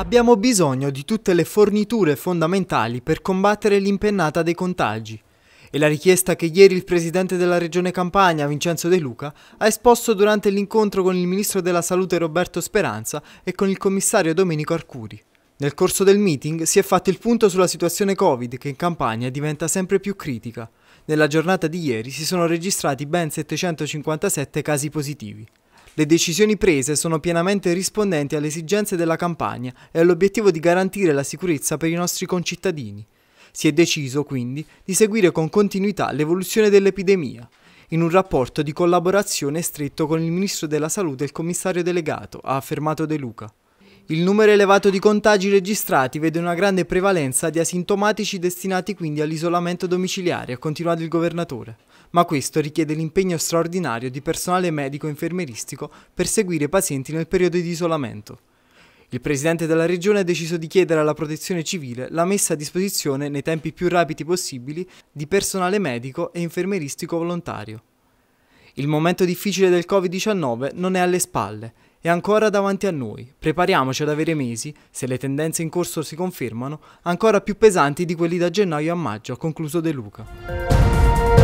Abbiamo bisogno di tutte le forniture fondamentali per combattere l'impennata dei contagi. È la richiesta che ieri il presidente della regione Campania, Vincenzo De Luca, ha esposto durante l'incontro con il ministro della salute Roberto Speranza e con il commissario Domenico Arcuri. Nel corso del meeting si è fatto il punto sulla situazione Covid che in Campania diventa sempre più critica. Nella giornata di ieri si sono registrati ben 757 casi positivi. Le decisioni prese sono pienamente rispondenti alle esigenze della campagna e all'obiettivo di garantire la sicurezza per i nostri concittadini. Si è deciso, quindi, di seguire con continuità l'evoluzione dell'epidemia, in un rapporto di collaborazione stretto con il Ministro della Salute e il Commissario delegato, ha affermato De Luca. Il numero elevato di contagi registrati vede una grande prevalenza di asintomatici destinati quindi all'isolamento domiciliare, ha continuato il governatore. Ma questo richiede l'impegno straordinario di personale medico e infermeristico per seguire i pazienti nel periodo di isolamento. Il presidente della regione ha deciso di chiedere alla protezione civile la messa a disposizione, nei tempi più rapidi possibili, di personale medico e infermeristico volontario. Il momento difficile del Covid-19 non è alle spalle è ancora davanti a noi. Prepariamoci ad avere mesi, se le tendenze in corso si confermano, ancora più pesanti di quelli da gennaio a maggio, ha concluso De Luca.